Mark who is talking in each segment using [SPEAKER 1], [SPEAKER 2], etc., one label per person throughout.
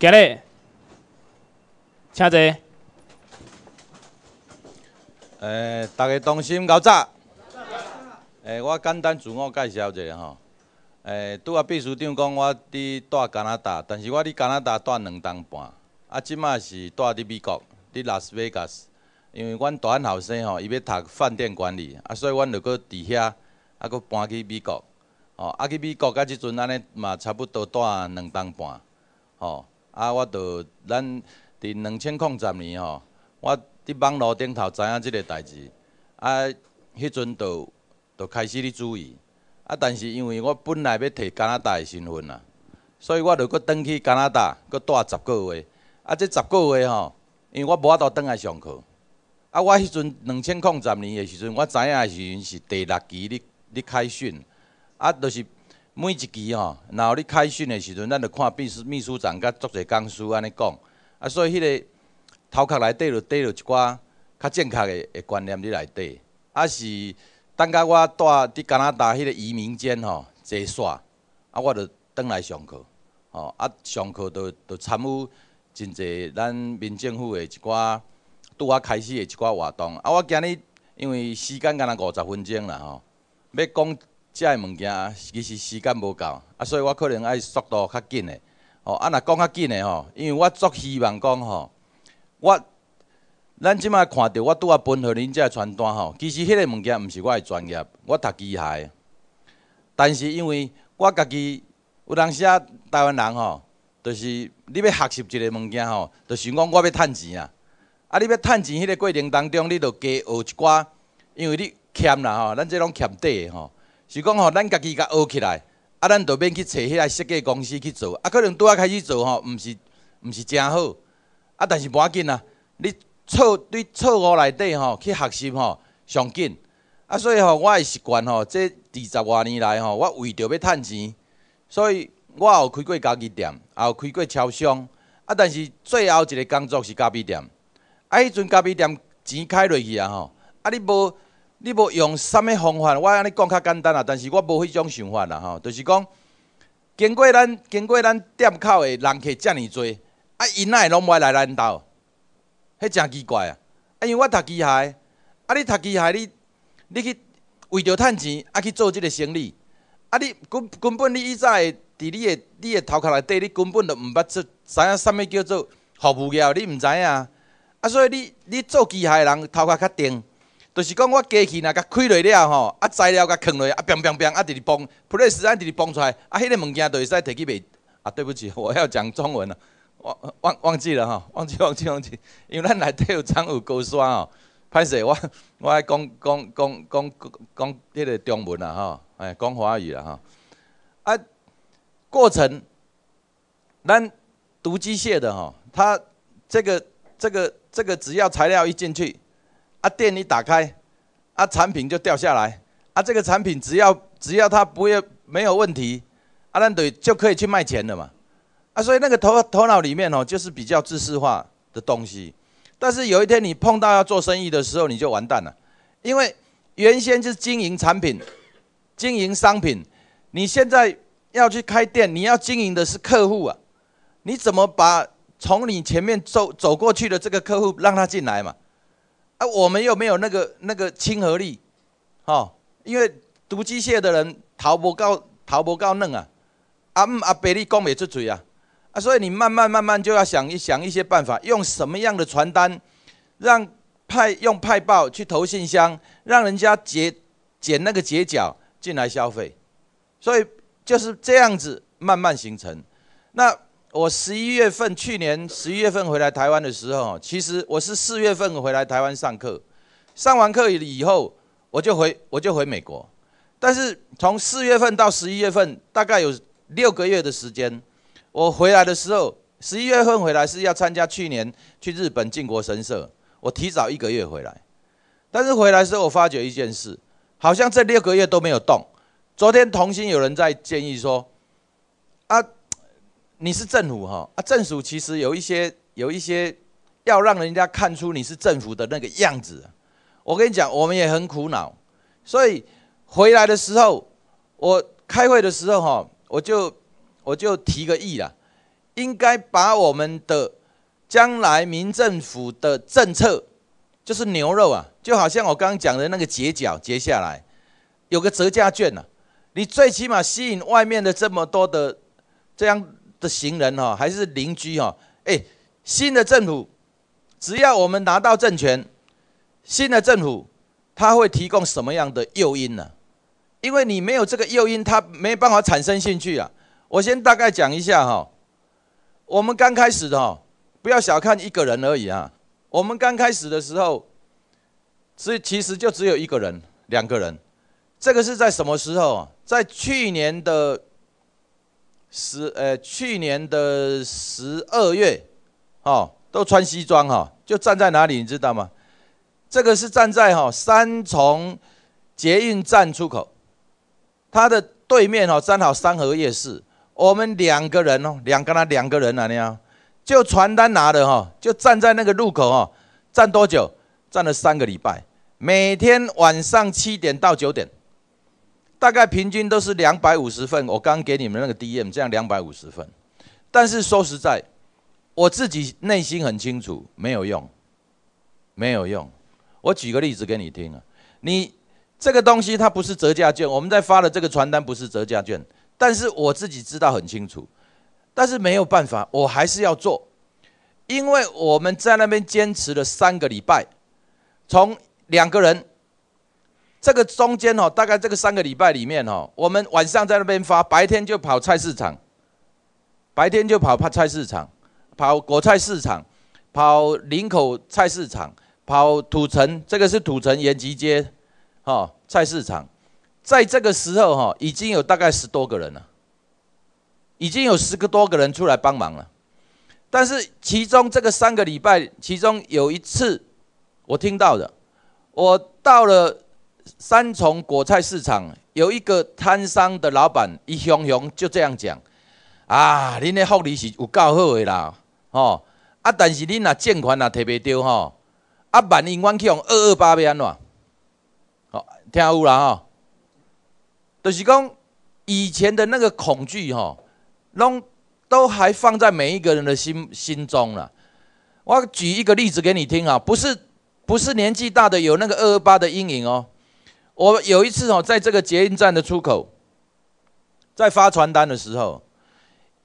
[SPEAKER 1] 今日请坐。诶，大家同心较早。诶，我简单自我介绍一下吼。诶，拄啊秘书长讲我伫住加拿大，但是我伫加拿大住两当半。啊，即卖是住伫美国，伫拉斯维加斯。因为阮大汉后生吼，伊要读饭店管理，啊，所以阮就过伫遐，啊，佮搬去美国。哦，啊，去美国佮即阵安尼嘛，差不多住两当半。哦。啊，我到咱伫两千零十年吼，我伫网络顶头知影即个代志，啊，迄阵就就开始咧注意，啊，但是因为我本来要摕加拿大诶身份啊，所以我就佫转去加拿大，佫待十个月，啊，这十个月吼，因为我无法度转来上课，啊，我迄阵两千零十年诶时阵，我知影时阵是第六期咧咧开训，啊，就是。每一期吼，然后你开训的时阵，咱就看秘秘书长甲作者讲师安尼讲，啊，所以迄个头壳内底就缀了一寡较确的的观念伫内底。啊是，等下我带伫加拿大迄个移民间吼坐煞，啊，我就倒来上课，吼，啊上课都都参与真侪咱民政府的一寡拄啊开始的一寡活动，啊，我今日因为时间干那五十分钟啦吼，要讲。遮个物件其实时间无够，啊，所以我可能爱速度较紧个。哦，啊，若讲较紧个吼，因为我足希望讲吼，我咱即摆看到我拄仔分互恁遮个传单吼，其实迄个物件毋是我个专业，我读机械。但是因为我家己有当时啊，台湾人吼，就是你要学习一个物件吼，就想讲我要趁钱啊。啊，你要趁钱迄个过程当中，你著加学一寡，因为你欠啦吼，咱即拢欠底吼。是讲吼，咱家己甲学起来，啊，咱就免去找个设计公司去做，啊，可能拄啊开始做吼，毋是毋是真好，啊，但是要紧啊，你错对错误内底吼去学习吼上紧，啊，所以吼我的习惯吼，这二十外年来吼，我为着要趁钱，所以我也开过家具店，也有开过超商，啊，但是最后一个工作是咖啡店，啊，迄阵咖啡店钱开落去啊吼，啊，你无。你无用什物方法？我安尼讲较简单啦，但是我无迄种想法啦吼，就是讲，经过咱经过咱店口的人客遮尼多，啊，因会拢袂来咱兜，迄真奇怪啊！因为我读机械，啊，你读机械，你你去为着趁钱，啊，去做即个生理，啊，你根根本你以前伫你诶你诶头壳内底，你根本就毋捌做，知，影啥物叫做服务业，你毋知影啊！所以你你做机械人头壳较定。就是讲，我机器若甲开落了吼，啊，材料甲放落，啊，砰砰砰，啊，直直崩普雷斯安啊，直直崩出来，啊，迄个物件就会使摕去卖。啊，对不起，我要讲中文了，忘忘忘记了吼，忘记 忘记忘记，因为咱内底有藏有高山吼，歹势，我，我爱讲讲讲讲讲讲迄个中文啦吼，哎，讲华语啦吼，啊，过程，咱读机械的吼，它这个这个这个只要材料一进去。啊，店一打开，啊，产品就掉下来。啊，这个产品只要只要它不要没有问题，啊，那对就可以去卖钱了嘛。啊，所以那个头头脑里面哦，就是比较知识化的东西。但是有一天你碰到要做生意的时候，你就完蛋了，因为原先是经营产品、经营商品，你现在要去开店，你要经营的是客户啊。你怎么把从你前面走走过去的这个客户让他进来嘛？啊，我们又没有那个那个亲和力，哦，因为读机械的人逃不高逃不高嫩啊，啊嗯啊，北力讲美出嘴啊，啊，所以你慢慢慢慢就要想一想一些办法，用什么样的传单，让派用派报去投信箱，让人家截捡那个截角进来消费，所以就是这样子慢慢形成，那。我十一月份去年十一月份回来台湾的时候，其实我是四月份回来台湾上课，上完课以后我就回我就回美国，但是从四月份到十一月份大概有六个月的时间，我回来的时候十一月份回来是要参加去年去日本靖国神社，我提早一个月回来，但是回来时候我发觉一件事，好像这六个月都没有动。昨天同心有人在建议说，啊。你是政府哈啊，政府其实有一些有一些要让人家看出你是政府的那个样子。我跟你讲，我们也很苦恼，所以回来的时候，我开会的时候哈，我就我就提个议啦，应该把我们的将来民政府的政策，就是牛肉啊，就好像我刚刚讲的那个截角截下来，有个折价券呐，你最起码吸引外面的这么多的这样。的行人哈，还是邻居哈，哎，新的政府，只要我们拿到政权，新的政府他会提供什么样的诱因呢？因为你没有这个诱因，他没办法产生兴趣啊。我先大概讲一下哈，我们刚开始的哈，不要小看一个人而已啊。我们刚开始的时候，以其实就只有一个人、两个人，这个是在什么时候啊？在去年的。十呃去年的十二月，哦，都穿西装哈，就站在哪里你知道吗？这个是站在哈三重捷运站出口，他的对面哦，站好三和夜市。我们两个人哦，两个那两个人啊，里啊？就传单拿的哈，就站在那个路口哈，站多久？站了三个礼拜，每天晚上七点到九点。大概平均都是两百五十份，我刚给你们那个 DM，这样两百五十份。但是说实在，我自己内心很清楚，没有用，没有用。我举个例子给你听啊，你这个东西它不是折价券，我们在发的这个传单不是折价券。但是我自己知道很清楚，但是没有办法，我还是要做，因为我们在那边坚持了三个礼拜，从两个人。这个中间哦，大概这个三个礼拜里面哦，我们晚上在那边发，白天就跑菜市场，白天就跑跑菜市场，跑果菜市场，跑林口菜市场，跑土城，这个是土城延吉街，哦，菜市场，在这个时候哈，已经有大概十多个人了，已经有十个多个人出来帮忙了，但是其中这个三个礼拜，其中有一次我听到的，我到了。三重果菜市场有一个摊商的老板，一雄雄就这样讲：啊，恁的福利是有够好的啦，吼！啊，但是恁啊借款也提袂到吼，啊，万一我去用二二八，变安怎？好，听有啦吼，就是讲以前的那个恐惧吼，拢都还放在每一个人的心心中啦。我举一个例子给你听啊，不是不是年纪大的有那个二二八的阴影哦。我有一次哦，在这个捷运站的出口，在发传单的时候，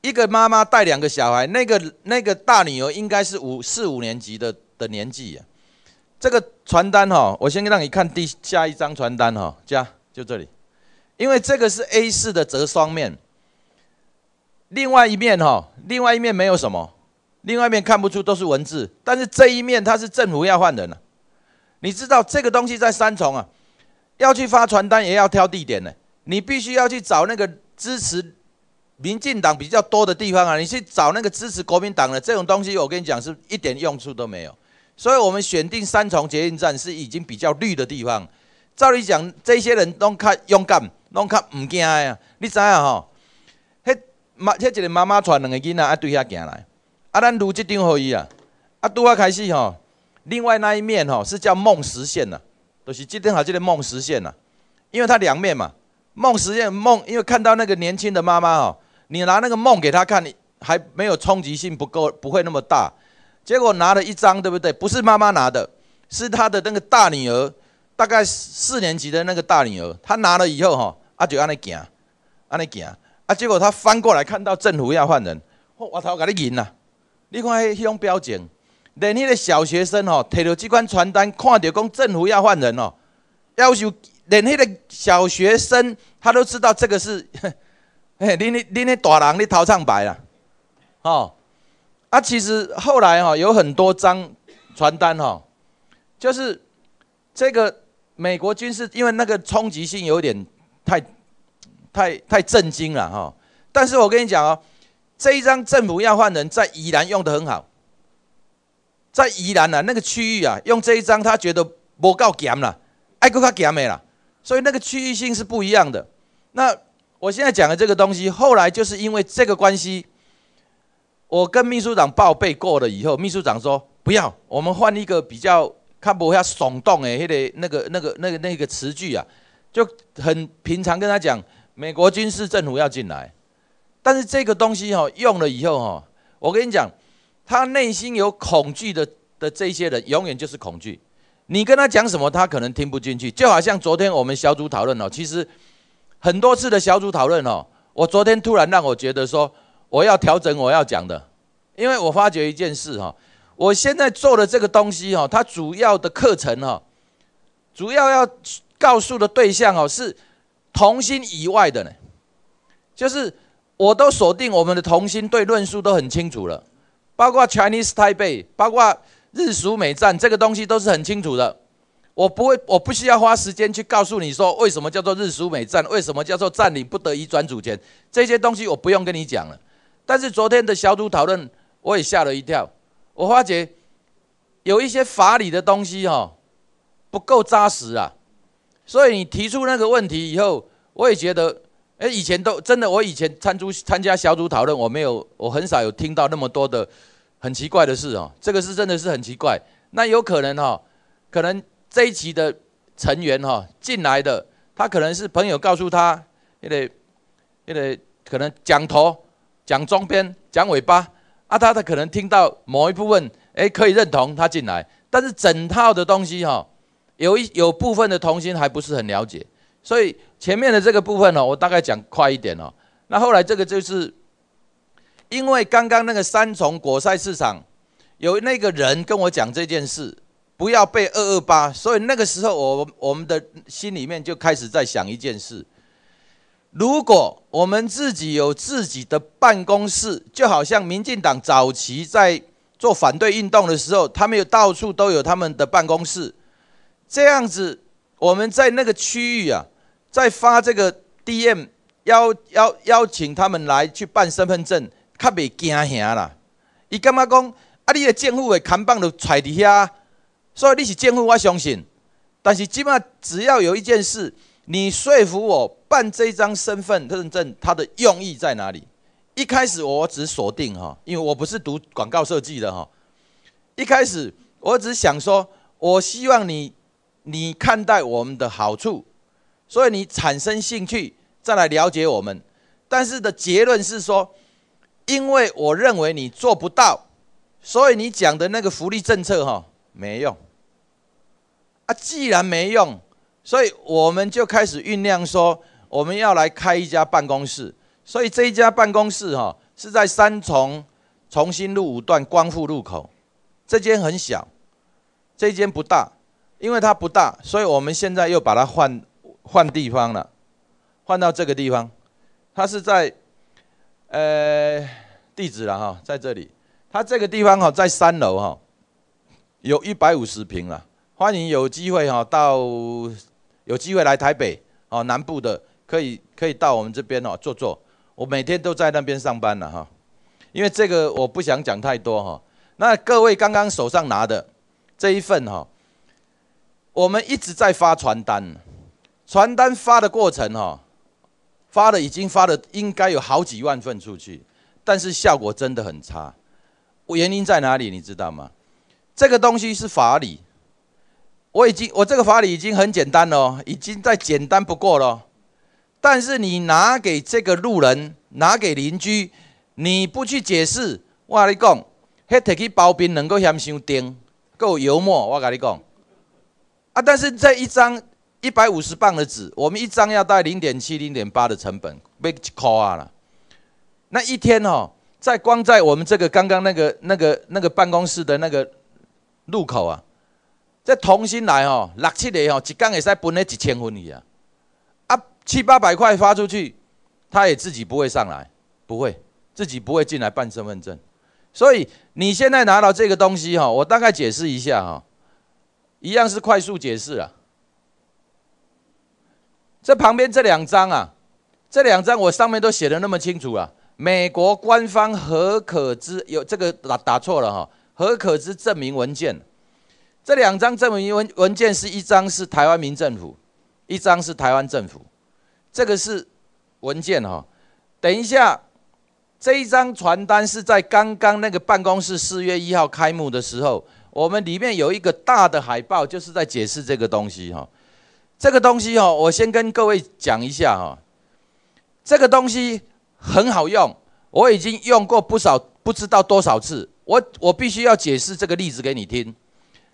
[SPEAKER 1] 一个妈妈带两个小孩，那个那个大女儿应该是五四五年级的的年纪。这个传单哈，我先让你看第下一张传单哈，加就这里，因为这个是 A 四的折双面，另外一面哈，另外一面没有什么，另外一面看不出都是文字，但是这一面它是政府要换人了，你知道这个东西在三重啊。要去发传单，也要挑地点呢。你必须要去找那个支持民进党比较多的地方啊。你去找那个支持国民党的这种东西，我跟你讲是一点用处都没有。所以，我们选定三重捷运站是已经比较绿的地方。照理讲，这些人拢较勇敢，拢较唔惊的啊。你知影吼？迄妈，迄一个妈妈带两个囡仔啊，对遐行来啊。咱如这张给伊啊。啊，拄啊开始吼。另外那一面吼，是叫梦实现呐。都是今好，这个梦实现了，因为他两面嘛，梦实现梦，因为看到那个年轻的妈妈哦，你拿那个梦给她看，你还没有冲击性不够，不会那么大，结果拿了一张，对不对？不是妈妈拿的，是她的那个大女儿，大概四年级的那个大女儿，她拿了以后哈，她就安尼行，安尼行，啊，结果她翻过来看到政府要换人，我操，给你银啊，你看迄种表情。连迄个小学生吼，摕到机款传单，看到讲政府要换人哦，要求连迄个小学生他都知道这个是，嘿，恁恁恁大郎你头上白啦，哦，啊，其实后来吼，有很多张传单吼，就是这个美国军事因为那个冲击性有点太、太太震惊了哈。但是我跟你讲哦，这一张政府要换人在宜兰用得很好。在宜兰呐，那个区域啊，用这一张，他觉得不够咸了，爱国他强没了，所以那个区域性是不一样的。那我现在讲的这个东西，后来就是因为这个关系，我跟秘书长报备过了以后，秘书长说不要，我们换一个比较看不吓耸动哎，他的那个那个那个那个词句啊，就很平常跟他讲，美国军事政府要进来，但是这个东西哈用了以后哈，我跟你讲。他内心有恐惧的的这些人，永远就是恐惧。你跟他讲什么，他可能听不进去。就好像昨天我们小组讨论哦，其实很多次的小组讨论哦，我昨天突然让我觉得说，我要调整我要讲的，因为我发觉一件事哈，我现在做的这个东西哈，它主要的课程哈，主要要告诉的对象哦是童心以外的呢，就是我都锁定我们的童心，对论述都很清楚了。包括 Chinese Taipei，包括日属美占这个东西都是很清楚的。我不会，我不需要花时间去告诉你说为什么叫做日属美占，为什么叫做占领不得已转主权，这些东西我不用跟你讲了。但是昨天的小组讨论，我也吓了一跳。我发觉有一些法理的东西哈不够扎实啊，所以你提出那个问题以后，我也觉得。哎，以前都真的，我以前参出参加小组讨论，我没有，我很少有听到那么多的很奇怪的事哦。这个是真的是很奇怪。那有可能哈，可能这一期的成员哈进来的，他可能是朋友告诉他，因为因为可能讲头、讲中边、讲尾巴，啊，他他可能听到某一部分，哎，可以认同他进来，但是整套的东西哈，有一有部分的同心还不是很了解。所以前面的这个部分呢，我大概讲快一点哦。那后来这个就是，因为刚刚那个三重国赛市场有那个人跟我讲这件事，不要被二二八。所以那个时候，我我们的心里面就开始在想一件事：如果我们自己有自己的办公室，就好像民进党早期在做反对运动的时候，他们有到处都有他们的办公室。这样子，我们在那个区域啊。再发这个 DM 邀邀邀请他们来去办身份证，较未惊吓啦。伊干嘛讲啊？你的账户会捆绑在伫下，所以你是账户，我相信。但是即马只要有一件事，你说服我办这张身份证，它的用意在哪里？一开始我只锁定哈，因为我不是读广告设计的哈。一开始我只想说，我希望你你看待我们的好处。所以你产生兴趣，再来了解我们，但是的结论是说，因为我认为你做不到，所以你讲的那个福利政策哈没用，啊，既然没用，所以我们就开始酝酿说我们要来开一家办公室。所以这一家办公室哈是在三重，重新路五段光复路口，这间很小，这间不大，因为它不大，所以我们现在又把它换。换地方了，换到这个地方，它是在，呃，地址了哈，在这里，它这个地方哈在三楼哈，有一百五十平了，欢迎有机会哈到，有机会来台北哦南部的可以可以到我们这边哦坐坐，我每天都在那边上班了哈，因为这个我不想讲太多哈，那各位刚刚手上拿的这一份哈，我们一直在发传单。传单发的过程，哦，发了已经发了，应该有好几万份出去，但是效果真的很差。原因在哪里？你知道吗？这个东西是法理，我已经我这个法理已经很简单了，已经再简单不过了。但是你拿给这个路人，拿给邻居，你不去解释，我跟你讲，黑特去包冰能够嫌收丁够幽默，我跟你讲啊。但是这一张。一百五十磅的纸，我们一张要带零点七、零点八的成本被扣啊了。那一天哦，在光在我们这个刚刚那个那个那个办公室的那个路口啊，在同心来哦，六七里哦，一缸也是分了几千分而已啊，啊七八百块发出去，他也自己不会上来，不会自己不会进来办身份证，所以你现在拿到这个东西哈，我大概解释一下哈，一样是快速解释啊。这旁边这两张啊，这两张我上面都写的那么清楚啊。美国官方何可知有这个打打错了哈，何可知证明文件，这两张证明文文件是一张是台湾民政府，一张是台湾政府。这个是文件哈。等一下，这一张传单是在刚刚那个办公室四月一号开幕的时候，我们里面有一个大的海报，就是在解释这个东西哈。这个东西哦，我先跟各位讲一下哈，这个东西很好用，我已经用过不少，不知道多少次。我我必须要解释这个例子给你听，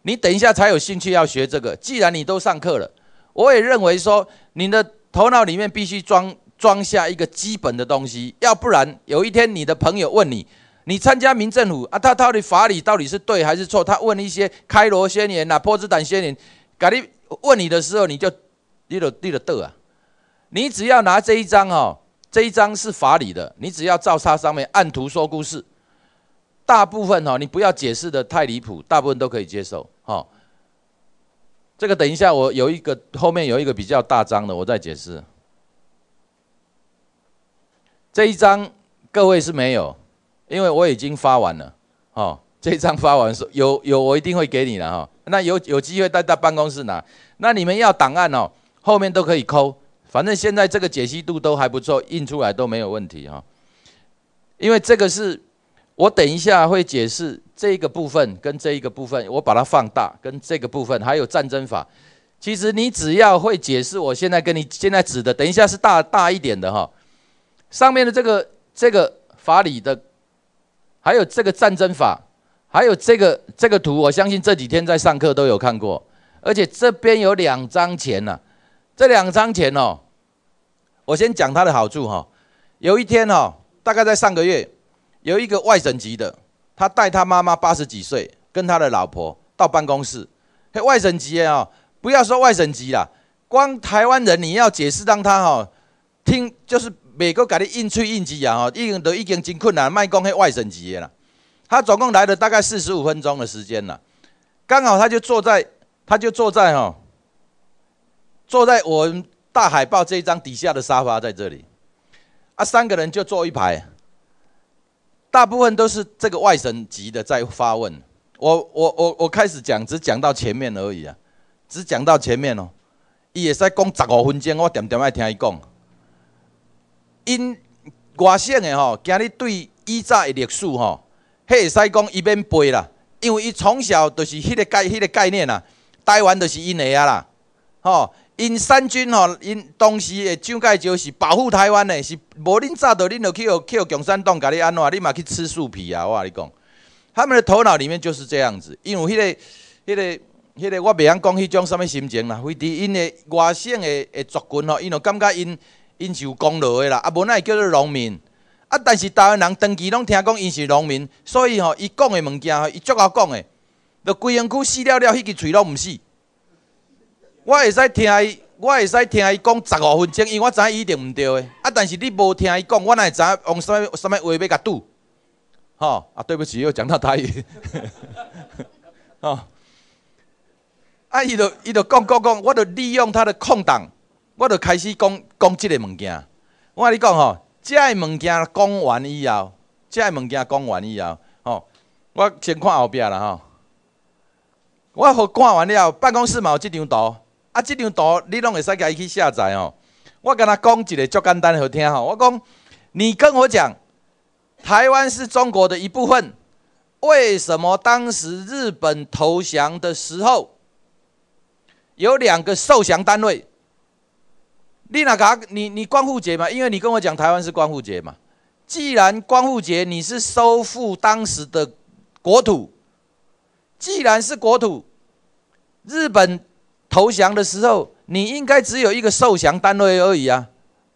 [SPEAKER 1] 你等一下才有兴趣要学这个。既然你都上课了，我也认为说你的头脑里面必须装装下一个基本的东西，要不然有一天你的朋友问你，你参加民政府啊，他到底法理到底是对还是错？他问一些开罗宣言啊、波茨坦宣言，咖喱。问你的时候，你就立了立了的啊！你只要拿这一张哦，这一张是法理的，你只要照它上面按图说故事。大部分哦，你不要解释的太离谱，大部分都可以接受。哦。这个等一下我有一个后面有一个比较大张的，我再解释。这一张各位是没有，因为我已经发完了。哦。这一张发完是有有，我一定会给你的哈。那有有机会带到办公室拿。那你们要档案哦，后面都可以抠。反正现在这个解析度都还不错，印出来都没有问题哈。因为这个是我等一下会解释这个部分跟这一个部分，我把它放大跟这个部分，还有战争法。其实你只要会解释，我现在跟你现在指的，等一下是大大一点的哈。上面的这个这个法理的，还有这个战争法。还有这个这个图，我相信这几天在上课都有看过。而且这边有两张钱啊，这两张钱哦，我先讲它的好处哈。有一天哈，大概在上个月，有一个外省籍的，他带他妈妈八十几岁，跟他的老婆到办公室。外省籍啊，不要说外省籍啦，光台湾人你要解释让他哈听，就是美国给你应催应急啊，已经都已经真困难，卖讲系外省籍了。他总共来了大概四十五分钟的时间了，刚好他就坐在，他就坐在哈，坐在我大海报这一张底下的沙发在这里，啊，三个人就坐一排，大部分都是这个外省籍的在发问，我我我我开始讲，只讲到前面而已啊，只讲到前面哦，也是在讲十五分钟，我点点爱听他讲，因外省的哦，今日对伊早的历史哦。迄会使讲伊免背啦，因为伊从小就是迄个概迄个概念啦。台湾就是因个啊啦，吼，因三军吼，因当时会蒋介石是保护台湾的，是无恁早着恁就去互去互共产党甲你安怎，你嘛去吃树皮啊！我甲你讲，他们的头脑里面就是这样子，因为迄个、迄个、迄个，我袂晓讲迄种什物心情啦，非伫因的外省的的族群吼，因就感觉因因是有功劳的啦，啊，无那叫做农民。啊！但是台湾人长期拢听讲，伊是农民，所以吼，伊讲的物件，吼，伊足够讲的，就规身躯死了了，迄个喙拢毋死。我会使听，我会使听伊讲十五分钟，因为我知伊一定毋对的。啊！但是你无听伊讲，我哪会知用啥物啥物话要甲堵。吼！啊，对不起，又讲到台语。吼啊，伊就伊就讲讲讲，我就利用他的空档，我就开始讲讲即个物件。我甲你讲吼。遮个物件讲完以后，遮的物件讲完以后，哦，我先看后壁啦。吼，我互看完了后，办公室嘛有即张图，啊，即张图你拢会使家去下载哦。我跟他讲一个足简单好听吼，我讲你跟我讲，台湾是中国的一部分，为什么当时日本投降的时候有两个受降单位？你纳卡，你你光复节嘛？因为你跟我讲台湾是光复节嘛。既然光复节，你是收复当时的国土，既然是国土，日本投降的时候，你应该只有一个受降单位而已啊。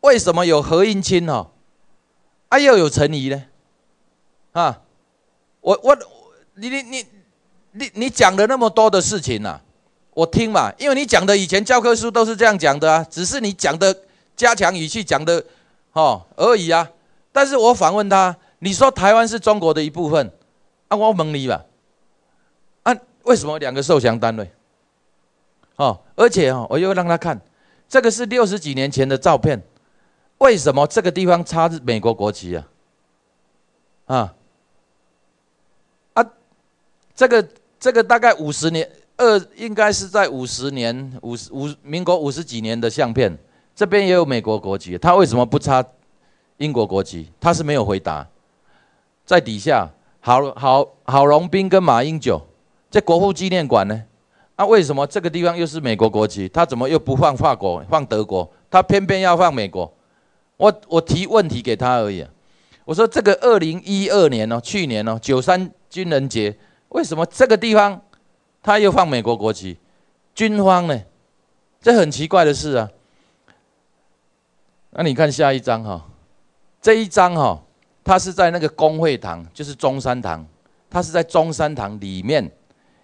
[SPEAKER 1] 为什么有何应钦哦？啊，又有陈仪呢？啊，我我你你你你你讲了那么多的事情呢？我听嘛，因为你讲的以前教科书都是这样讲的啊，只是你讲的加强语气讲的，哦而已啊。但是我反问他，你说台湾是中国的一部分，啊，我蒙你吧？啊，为什么两个受降单位？哦，而且哦，我又让他看，这个是六十几年前的照片，为什么这个地方插着美国国旗啊？啊，啊，这个这个大概五十年。这应该是在五十年、五十五民国五十几年的相片，这边也有美国国籍，他为什么不插英国国籍？他是没有回答。在底下，郝郝郝龙斌跟马英九在国父纪念馆呢，那为什么这个地方又是美国国籍？他怎么又不放法国、放德国？他偏偏要放美国？我我提问题给他而已，我说这个二零一二年呢，去年呢，九三军人节，为什么这个地方？他又放美国国旗，军方呢？这很奇怪的事啊。那你看下一张哈，这一张哈，他是在那个工会堂，就是中山堂，他是在中山堂里面，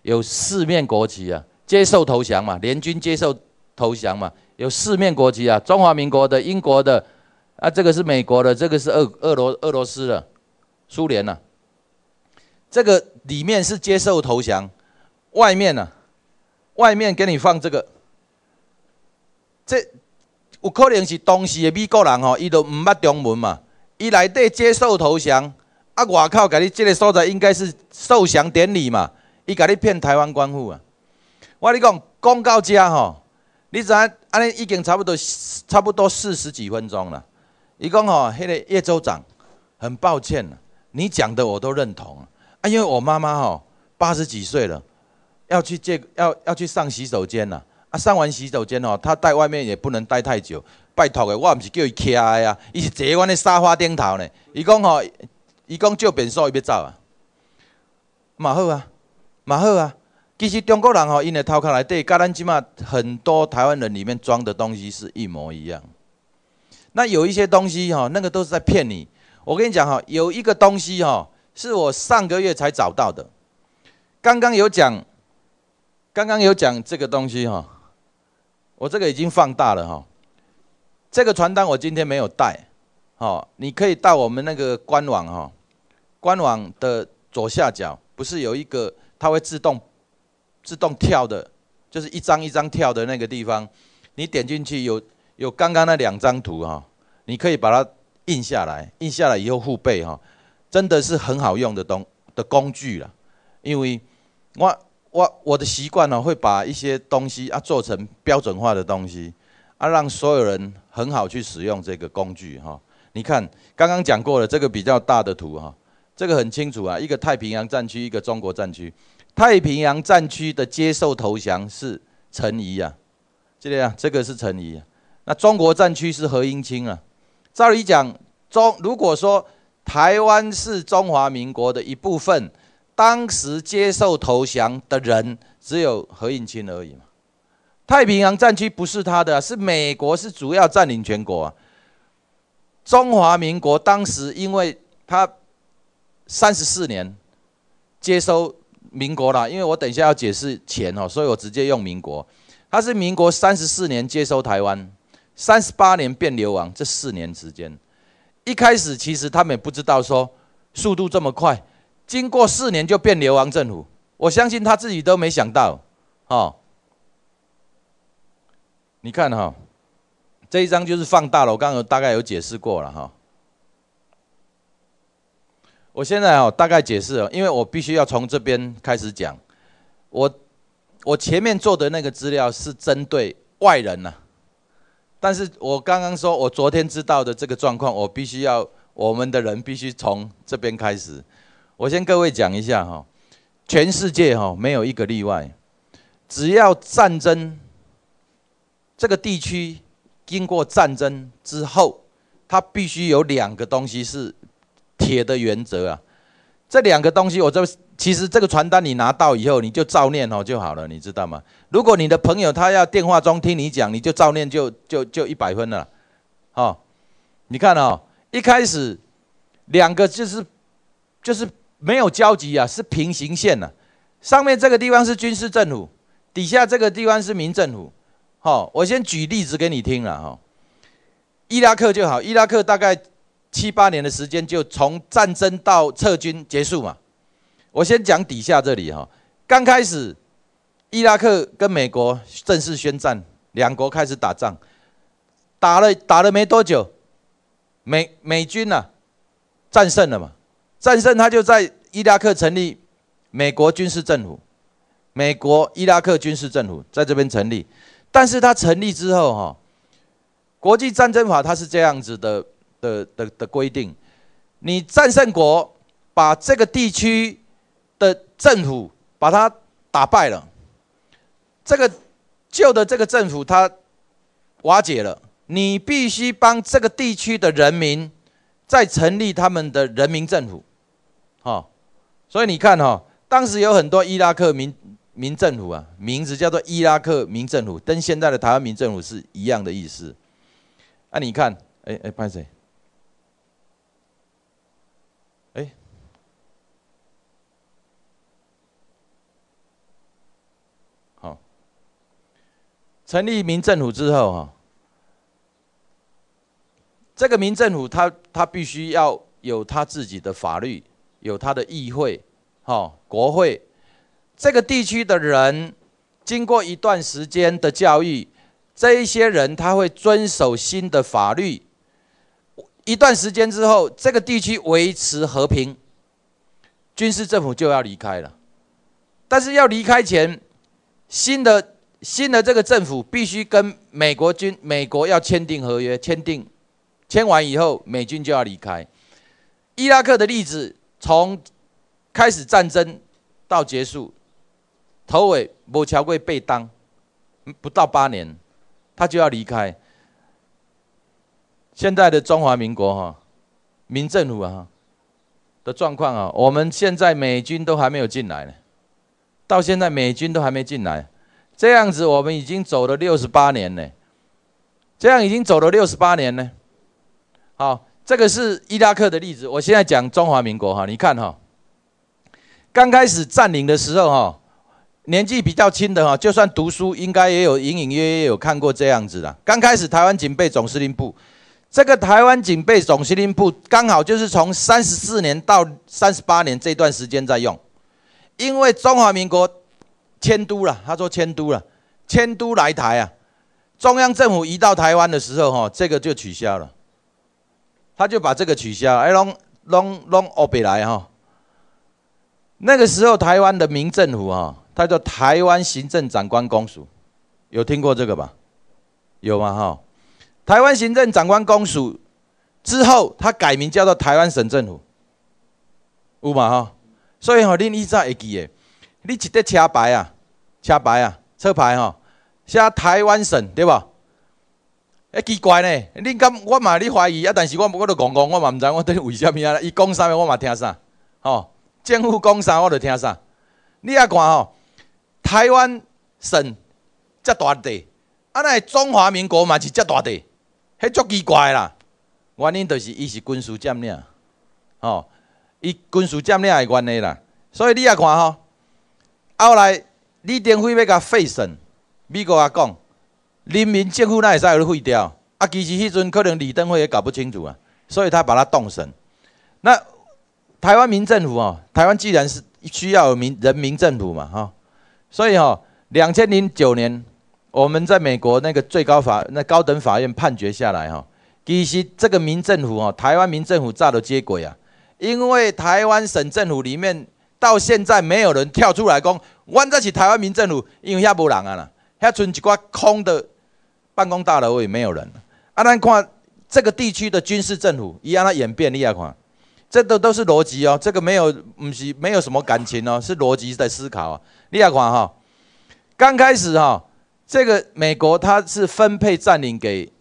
[SPEAKER 1] 有四面国旗啊，接受投降嘛，联军接受投降嘛，有四面国旗啊，中华民国的、英国的，啊，这个是美国的，这个是俄、俄罗、俄罗斯的，苏联呐，这个里面是接受投降。外面呢？外面给你放这个，这有可能是当时的美国人哦，伊都毋捌中文嘛，伊内底接受投降啊！外口给你即个所在应该是受降典礼嘛，伊给你骗台湾官府啊！我你讲公到家吼，你知安尼已经差不多差不多四十几分钟了。伊讲吼，迄个叶州长，很抱歉，你讲的我都认同啊，因为我妈妈吼八十几岁了。要去借，要要去上洗手间呐。啊，上完洗手间哦，他在外面也不能待太久。拜托的，我毋是叫伊徛的伊是坐阮的沙发顶头呢。伊讲吼，伊讲借便所，伊要走啊。嘛好啊，嘛好啊。其实中国人吼，因为头看来对，甲咱即嘛，很多台湾人里面装的东西是一模一样。那有一些东西吼，那个都是在骗你。我跟你讲吼，有一个东西吼，是我上个月才找到的。刚刚有讲。刚刚有讲这个东西哈，我这个已经放大了哈。这个传单我今天没有带，好，你可以到我们那个官网哈，官网的左下角不是有一个，它会自动自动跳的，就是一张一张跳的那个地方，你点进去有有刚刚那两张图哈，你可以把它印下来，印下来以后付背哈，真的是很好用的东的工具了，因为我。我我的习惯呢，会把一些东西啊做成标准化的东西啊，让所有人很好去使用这个工具哈。你看，刚刚讲过了，这个比较大的图哈，这个很清楚啊，一个太平洋战区，一个中国战区。太平洋战区的接受投降是陈仪啊，这啊，这个是陈仪。那中国战区是何应钦啊。照理讲，中如果说台湾是中华民国的一部分。当时接受投降的人只有何应钦而已嘛。太平洋战区不是他的，是美国是主要占领全国。中华民国当时因为他三十四年接收民国啦，因为我等一下要解释钱哦，所以我直接用民国。他是民国三十四年接收台湾，三十八年变流亡，这四年时间，一开始其实他们也不知道说速度这么快。经过四年就变流亡政府，我相信他自己都没想到，哦，你看哈，这一张就是放大了，我刚刚大概有解释过了哈。我现在哦，大概解释，因为我必须要从这边开始讲，我我前面做的那个资料是针对外人呐，但是我刚刚说我昨天知道的这个状况，我必须要我们的人必须从这边开始。我先各位讲一下哈，全世界哈没有一个例外，只要战争，这个地区经过战争之后，它必须有两个东西是铁的原则啊。这两个东西，我这其实这个传单你拿到以后，你就照念哦就好了，你知道吗？如果你的朋友他要电话中听你讲，你就照念就就就一百分了，好，你看哦，一开始两个就是就是。没有交集啊，是平行线呢。上面这个地方是军事政府，底下这个地方是民政府。好，我先举例子给你听啦。哈，伊拉克就好，伊拉克大概七八年的时间就从战争到撤军结束嘛。我先讲底下这里哈，刚开始伊拉克跟美国正式宣战，两国开始打仗，打了打了没多久，美美军呐战胜了嘛。战胜他就在伊拉克成立美国军事政府，美国伊拉克军事政府在这边成立，但是他成立之后哈，国际战争法他是这样子的的的的规定，你战胜国把这个地区的政府把他打败了，这个旧的这个政府他瓦解了，你必须帮这个地区的人民再成立他们的人民政府。哈，所以你看哈，当时有很多伊拉克民民政府啊，名字叫做伊拉克民政府，跟现在的台湾民政府是一样的意思。啊，你看，哎哎，拍 s 哎，好，成立民政府之后哈，这个民政府他他必须要有他自己的法律。有他的议会、哈国会，这个地区的人经过一段时间的教育，这一些人他会遵守新的法律。一段时间之后，这个地区维持和平，军事政府就要离开了。但是要离开前，新的新的这个政府必须跟美国军美国要签订合约，签订签完以后，美军就要离开。伊拉克的例子。从开始战争到结束，头尾莫乔贵被当不到八年，他就要离开。现在的中华民国哈，民政府啊的状况啊，我们现在美军都还没有进来呢，到现在美军都还没进来，这样子我们已经走了六十八年呢，这样已经走了六十八年呢，好。这个是伊拉克的例子。我现在讲中华民国哈，你看哈，刚开始占领的时候哈，年纪比较轻的哈，就算读书应该也有隐隐约约有看过这样子的。刚开始台湾警备总司令部，这个台湾警备总司令部刚好就是从三十四年到三十八年这段时间在用，因为中华民国迁都了，他说迁都了，迁都来台啊。中央政府一到台湾的时候哈，这个就取消了。他就把这个取消，哎，弄弄弄 o b 来哈。那个时候，台湾的民政府哈，他叫台湾行政长官公署，有听过这个吧？有吗？哈，台湾行政长官公署之后，他改名叫做台湾省政府，有吗？哈，所以吼，你以前会记的？你一得车牌啊？车牌啊？车牌哈？写台湾省对吧？诶，奇怪呢！你敢我嘛？你怀疑啊？但是我我都讲讲，我嘛毋知我对为虾物啊！伊讲啥，物我嘛听啥，吼！政府讲啥，我就听啥。你啊看吼，台湾省遮大地，啊乃中华民国嘛是遮大地，迄足奇怪啦！原因就是伊是军事占领，吼！伊军事占领诶原因啦，所以你啊看吼，后来李登辉要甲废省，美国啊讲。人民政府那也是在废掉啊！其实迄阵可能李登辉也搞不清楚啊，所以他把它冻神。那台湾民政府哦，台湾既然是需要有民人民政府嘛哈，所以哈，两千零九年我们在美国那个最高法那高等法院判决下来哈，其实这个民政府哦，台湾民政府炸都接轨啊，因为台湾省政府里面到现在没有人跳出来讲，万这是台湾民政府，因为遐无人啊啦，遐存一挂空的。办公大楼也没有人，啊，咱看这个地区的军事政府一样，它演变。你看，这都都是逻辑哦，这个没有，不是没有什么感情哦，是逻辑在思考。你看哈，刚开始哈，这个美国它是分配占领给，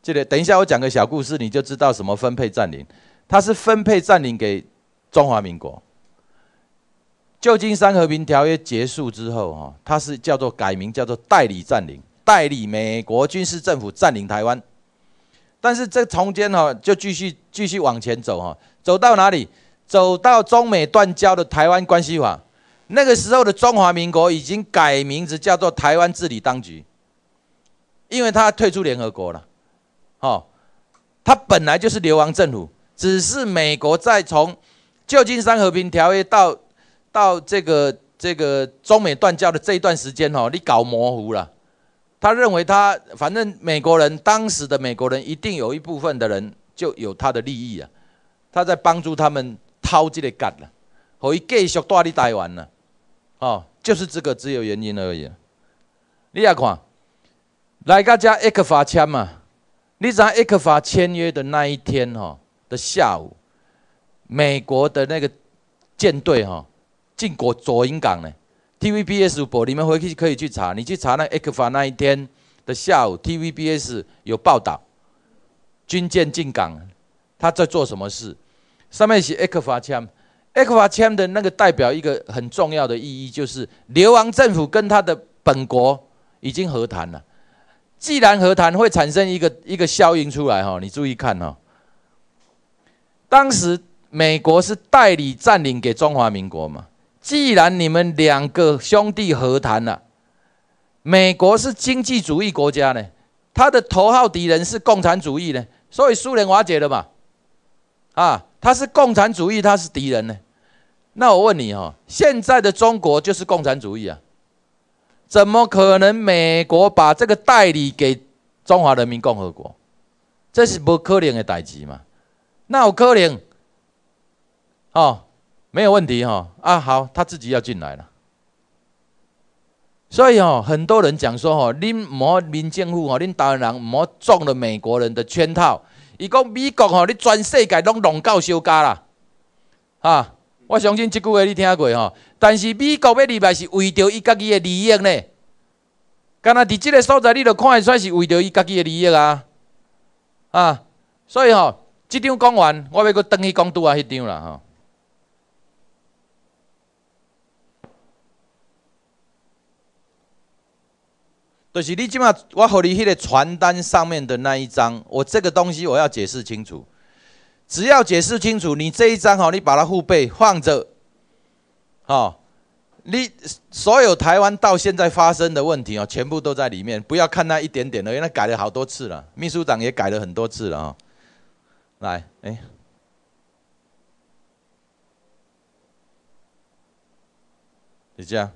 [SPEAKER 1] 记得等一下我讲个小故事，你就知道什么分配占领。它是分配占领给中华民国。旧金山和平条约结束之后哈，它是叫做改名叫做代理占领。代理美国军事政府占领台湾，但是这中间哈就继续继续往前走哈，走到哪里？走到中美断交的台湾关系法，那个时候的中华民国已经改名字叫做台湾治理当局，因为他退出联合国了，哦，他本来就是流亡政府，只是美国在从旧金山和平条约到到这个这个中美断交的这一段时间哈，你搞模糊了。他认为他反正美国人当时的美国人一定有一部分的人就有他的利益啊，他在帮助他们掏这个干了，可以继续带去台湾啦，哦，就是这个只有原因而已。你也看，来加家埃克法签嘛，你知道埃克法签约的那一天哈的下午，美国的那个舰队哈进国左营港呢。TVBS 播，你们回去可以去查。你去查那埃克法那一天的下午，TVBS 有报道，军舰进港，他在做什么事？上面写埃克法签，埃克法签的那个代表一个很重要的意义，就是流亡政府跟他的本国已经和谈了。既然和谈会产生一个一个效应出来，哈，你注意看哈。当时美国是代理占领给中华民国嘛？既然你们两个兄弟和谈了，美国是经济主义国家呢，他的头号敌人是共产主义呢，所以苏联瓦解了嘛，啊，他是共产主义，他是敌人呢，那我问你哦，现在的中国就是共产主义啊，怎么可能美国把这个代理给中华人民共和国，这是不可能的代志嘛，那有可能，哦。没有问题哈啊，好，他自己要进来了。所以哦，很多人讲说哦，您莫民政府哦，您湾人莫中了美国人的圈套。伊讲美国哦，你全世界拢拢搞休家啦啊！我相信这句话你听过吼。但是美国要礼拜是为着伊家己的利益呢。敢若伫即个所在，你都看会出是为着伊家己的利益啊啊！所以哦，即张讲完，我要搁等伊讲拄啊迄张啦吼。就是，你即马我互你迄个传单上面的那一张，我这个东西我要解释清楚。只要解释清楚，你这一张吼，你把它互背放着，哦，你所有台湾到现在发生的问题哦，全部都在里面。不要看那一点点了，原来改了好多次了，秘书长也改了很多次了哦。来，哎，这样，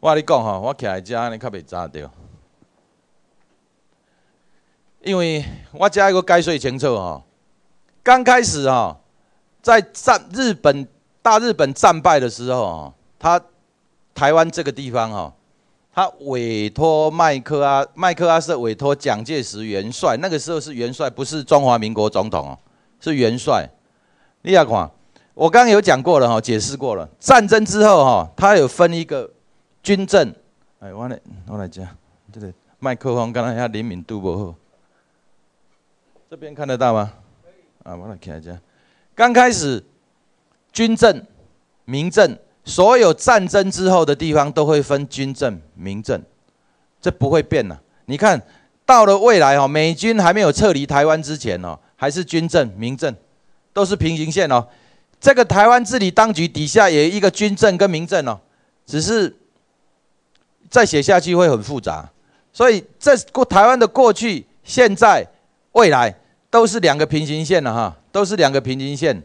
[SPEAKER 1] 我你讲吼，我起来讲，你可别砸掉。因为我加一个解释清楚哦。刚开始哦，在战日本大日本战败的时候，哦，他台湾这个地方哦，他委托麦克阿麦克阿瑟委托蒋介石元帅，那个时候是元帅，不是中华民国总统哦，是元帅。你要看，我刚刚有讲过了哈，解释过了。战争之后哈，他有分一个军政。哎，我来我来讲，这个麦克风刚才灵敏度不好。这边看得到吗？啊，我来看一下。刚开始，军政、民政，所有战争之后的地方都会分军政、民政，这不会变的。你看到了未来哦，美军还没有撤离台湾之前哦，还是军政、民政都是平行线哦。这个台湾治理当局底下也一个军政跟民政哦，只是再写下去会很复杂。所以这过台湾的过去、现在。未来都是两个平行线了哈，都是两个平行线。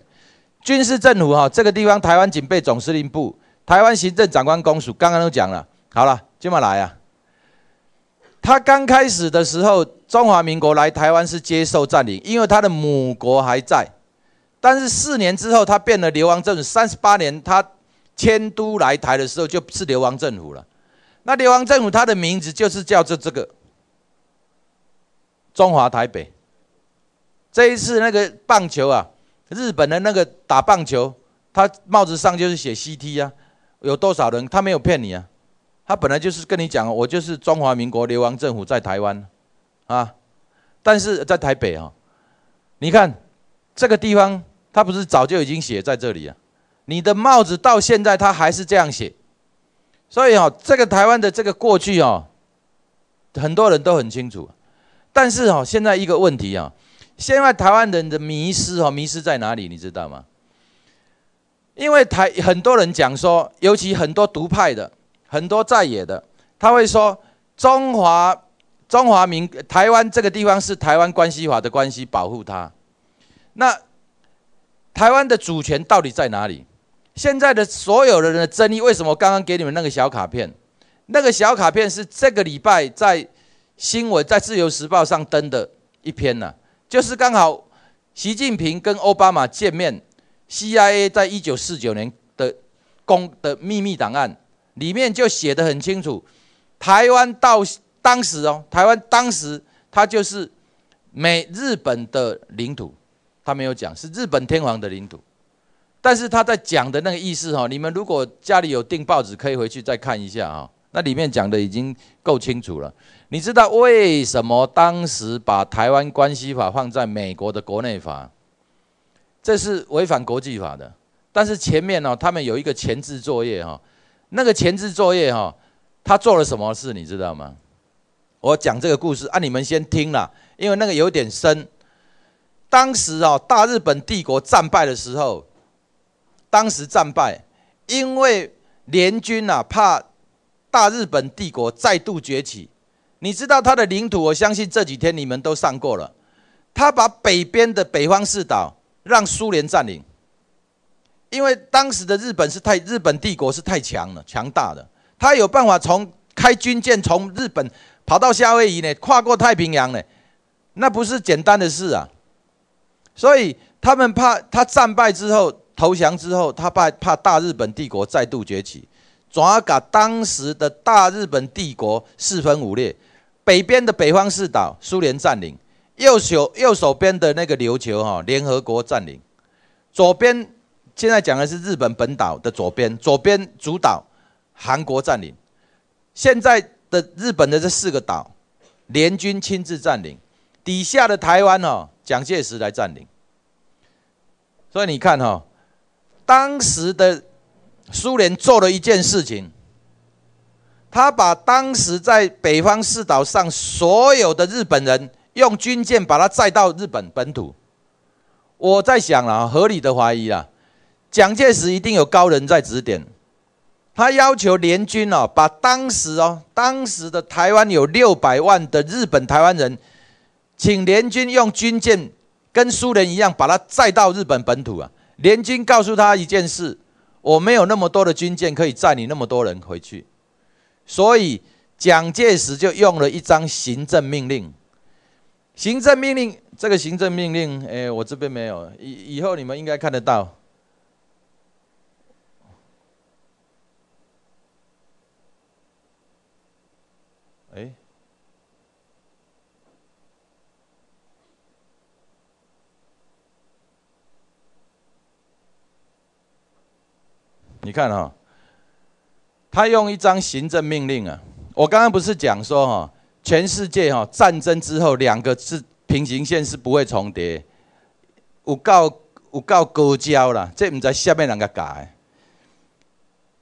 [SPEAKER 1] 军事政府哈，这个地方台湾警备总司令部、台湾行政长官公署，刚刚都讲了。好了，这么来啊。他刚开始的时候，中华民国来台湾是接受占领，因为他的母国还在。但是四年之后，他变了流亡政府。三十八年，他迁都来台的时候，就是流亡政府了。那流亡政府他的名字就是叫做这个中华台北。这一次那个棒球啊，日本的那个打棒球，他帽子上就是写 “CT” 啊，有多少人？他没有骗你啊，他本来就是跟你讲，我就是中华民国流亡政府在台湾，啊，但是在台北啊，你看这个地方，他不是早就已经写在这里啊，你的帽子到现在他还是这样写，所以啊，这个台湾的这个过去啊，很多人都很清楚，但是啊，现在一个问题啊。现在台湾人的迷失哦，迷失在哪里？你知道吗？因为台很多人讲说，尤其很多独派的、很多在野的，他会说中华、中华民台湾这个地方是台湾关系法的关系保护他。那台湾的主权到底在哪里？现在的所有的人的争议，为什么刚刚给你们那个小卡片？那个小卡片是这个礼拜在新闻、在自由时报上登的一篇呢？就是刚好，习近平跟奥巴马见面，CIA 在一九四九年的公的秘密档案里面就写得很清楚，台湾到当时哦，台湾当时它就是美日本的领土，他没有讲是日本天皇的领土，但是他在讲的那个意思哈，你们如果家里有订报纸，可以回去再看一下啊，那里面讲的已经够清楚了。你知道为什么当时把台湾关系法放在美国的国内法？这是违反国际法的。但是前面呢，他们有一个前置作业哈，那个前置作业哈，他做了什么事，你知道吗？我讲这个故事啊，你们先听了，因为那个有点深。当时啊，大日本帝国战败的时候，当时战败，因为联军啊怕大日本帝国再度崛起。你知道他的领土？我相信这几天你们都上过了。他把北边的北方四岛让苏联占领，因为当时的日本是太日本帝国是太强了，强大的。他有办法从开军舰从日本跑到夏威夷呢，跨过太平洋呢，那不是简单的事啊。所以他们怕他战败之后投降之后，他怕怕大日本帝国再度崛起，转而把当时的大日本帝国四分五裂。北边的北方四岛，苏联占领；右手右手边的那个琉球，哈，联合国占领；左边现在讲的是日本本岛的左边，左边主岛韩国占领。现在的日本的这四个岛，联军亲自占领。底下的台湾，哦蒋介石来占领。所以你看，哈，当时的苏联做了一件事情。他把当时在北方四岛上所有的日本人用军舰把他载到日本本土。我在想了，合理的怀疑啊，蒋介石一定有高人在指点。他要求联军哦，把当时哦当时的台湾有六百万的日本台湾人，请联军用军舰跟苏联一样把他载到日本本土啊。联军告诉他一件事：我没有那么多的军舰可以载你那么多人回去。所以蒋介石就用了一张行政命令，行政命令这个行政命令，哎，我这边没有，以以后你们应该看得到。哎，你看哈。他用一张行政命令啊，我刚刚不是讲说哈，全世界哈战争之后两个是平行线是不会重叠，有告有告，国交啦，这唔知下面人家改。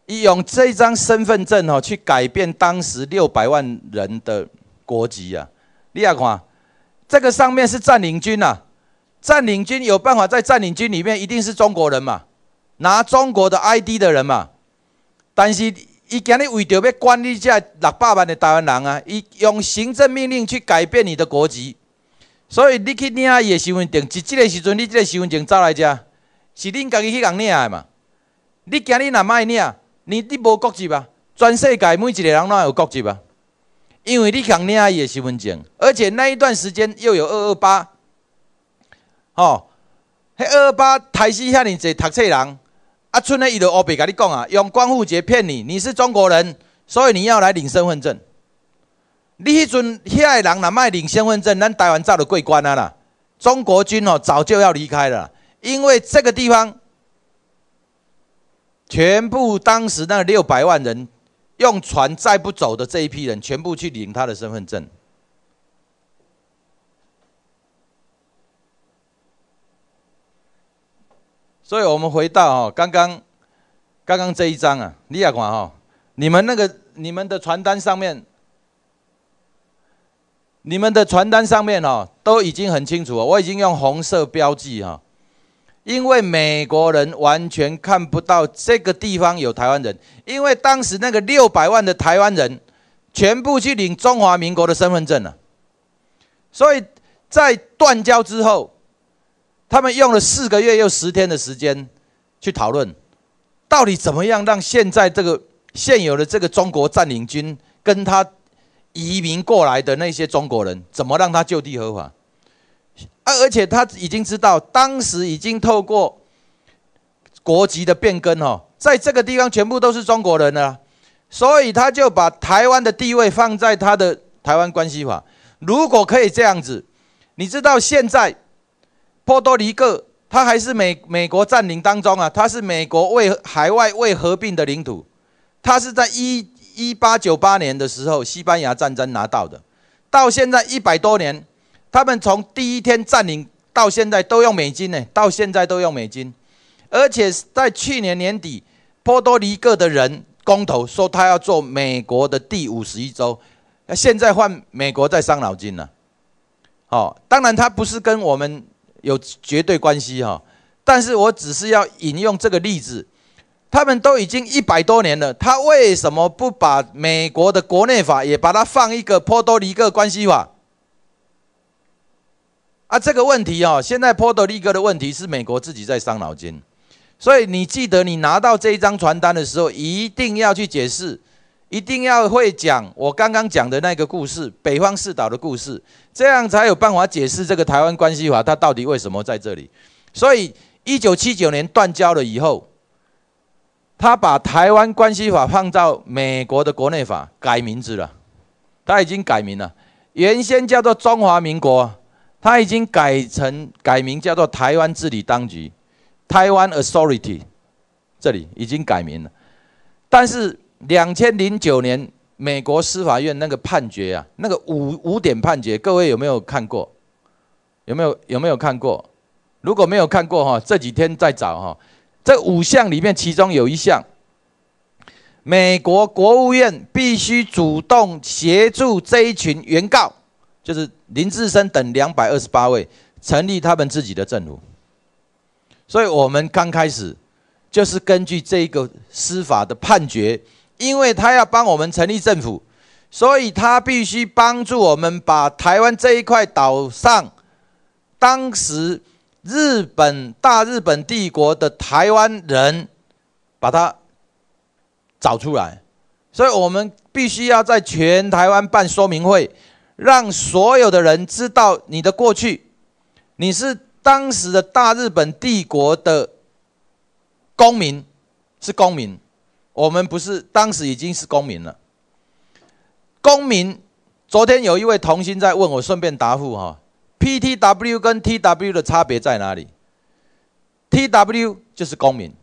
[SPEAKER 1] 伊用这张身份证哦去改变当时六百万人的国籍啊，你呀看，这个上面是占领军呐，占领军有办法在占领军里面一定是中国人嘛，拿中国的 I D 的人嘛，担心。伊今日为着要管理这六百万的台湾人啊，伊用行政命令去改变你的国籍，所以你去领伊的身份证，是即个时阵你即个身份证走来遮，是恁家己去人领的嘛？你今日若毋爱领，你你无国籍吧？全世界每一个人拢有国籍吧？因为你共领伊的身份证，而且那一段时间又有二二八，吼，迄二二八台死遐尼济读册人。啊！春咧，伊就欧白甲你讲啊，用光复节骗你，你是中国人，所以你要来领身份证。你迄阵遐个人若卖领身份证，咱台湾早就过关啊啦。中国军哦，早就要离开了，因为这个地方全部当时那六百万人用船载不走的这一批人，全部去领他的身份证。所以我们回到哈，刚刚，刚刚这一章啊，你也看哈，你们那个你们的传单上面，你们的传单上面哦，都已经很清楚了，我已经用红色标记哈，因为美国人完全看不到这个地方有台湾人，因为当时那个六百万的台湾人全部去领中华民国的身份证了，所以在断交之后。他们用了四个月又十天的时间去讨论，到底怎么样让现在这个现有的这个中国占领军跟他移民过来的那些中国人，怎么让他就地合法啊？而且他已经知道，当时已经透过国籍的变更哦，在这个地方全部都是中国人了，所以他就把台湾的地位放在他的台湾关系法。如果可以这样子，你知道现在？波多黎各，它还是美美国占领当中啊，它是美国为海外未合并的领土，它是在一一八九八年的时候西班牙战争拿到的，到现在一百多年，他们从第一天占领到现在都用美金呢，到现在都用美金，而且在去年年底，波多黎各的人公投说他要做美国的第五十一州，那现在换美国在伤脑筋了，哦，当然他不是跟我们。有绝对关系哈，但是我只是要引用这个例子，他们都已经一百多年了，他为什么不把美国的国内法也把它放一个 p o d o l i 关系法？啊，这个问题哦，现在 p o d o l i 的问题是美国自己在伤脑筋，所以你记得你拿到这一张传单的时候，一定要去解释。一定要会讲我刚刚讲的那个故事，北方四岛的故事，这样才有办法解释这个台湾关系法，它到底为什么在这里。所以，一九七九年断交了以后，他把台湾关系法放到美国的国内法，改名字了。他已经改名了，原先叫做中华民国，他已经改成改名叫做台湾治理当局台湾 Authority），这里已经改名了。但是，两千零九年美国司法院那个判决啊，那个五五点判决，各位有没有看过？有没有有没有看过？如果没有看过哈，这几天再找哈。这五项里面，其中有一项，美国国务院必须主动协助这一群原告，就是林志森等两百二十八位，成立他们自己的政府。所以，我们刚开始就是根据这个司法的判决。因为他要帮我们成立政府，所以他必须帮助我们把台湾这一块岛上当时日本大日本帝国的台湾人把它找出来，所以我们必须要在全台湾办说明会，让所有的人知道你的过去，你是当时的大日本帝国的公民，是公民。我们不是当时已经是公民了。公民，昨天有一位童心在问我，顺便答复哈，PTW 跟 TW 的差别在哪里？TW 就是公民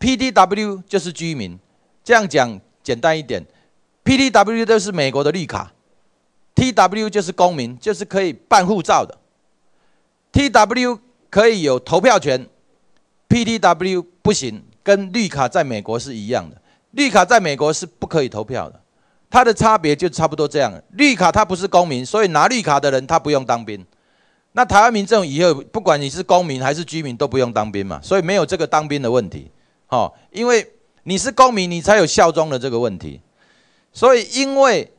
[SPEAKER 1] ，PTW 就是居民。这样讲简单一点，PTW 都是美国的绿卡，TW 就是公民，就是可以办护照的。TW 可以有投票权，PTW 不行。跟绿卡在美国是一样的，绿卡在美国是不可以投票的，它的差别就差不多这样。绿卡它不是公民，所以拿绿卡的人他不用当兵。那台湾民众以后不管你是公民还是居民都不用当兵嘛，所以没有这个当兵的问题。哦，因为你是公民，你才有效忠的这个问题。所以因为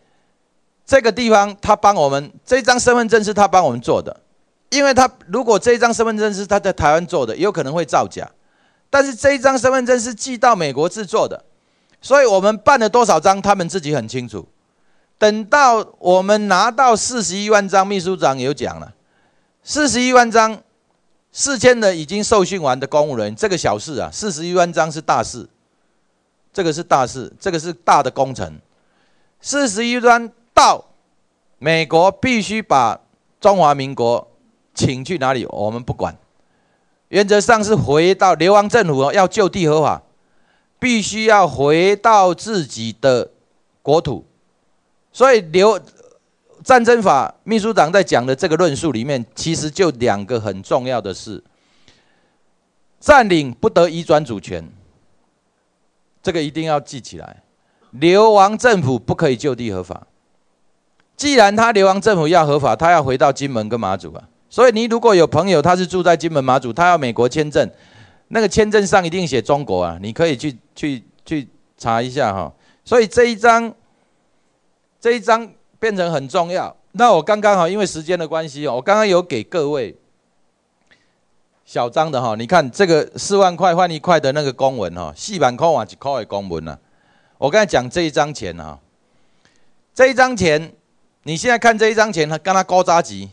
[SPEAKER 1] 这个地方他帮我们这张身份证是他帮我们做的，因为他如果这张身份证是他在台湾做的，有可能会造假。但是这一张身份证是寄到美国制作的，所以我们办了多少张，他们自己很清楚。等到我们拿到四十一万张，秘书长有讲了，四十一万张，四千的已经受训完的公务人，这个小事啊，四十一万张是大事，这个是大事，这个是大的工程。四十一万到美国必须把中华民国请去哪里，我们不管。原则上是回到流亡政府要就地合法，必须要回到自己的国土。所以，流战争法秘书长在讲的这个论述里面，其实就两个很重要的事：占领不得移转主权，这个一定要记起来。流亡政府不可以就地合法，既然他流亡政府要合法，他要回到金门跟马祖啊。所以你如果有朋友他是住在金门马祖，他要美国签证，那个签证上一定写中国啊，你可以去去去查一下哈。所以这一张，这一张变成很重要。那我刚刚哈，因为时间的关系哦，我刚刚有给各位小张的哈，你看这个四万块换一块的那个公文哈，细万块换一块的公文呢。我刚才讲这一张钱哈，这一张钱，你现在看这一张钱，它跟它高扎级。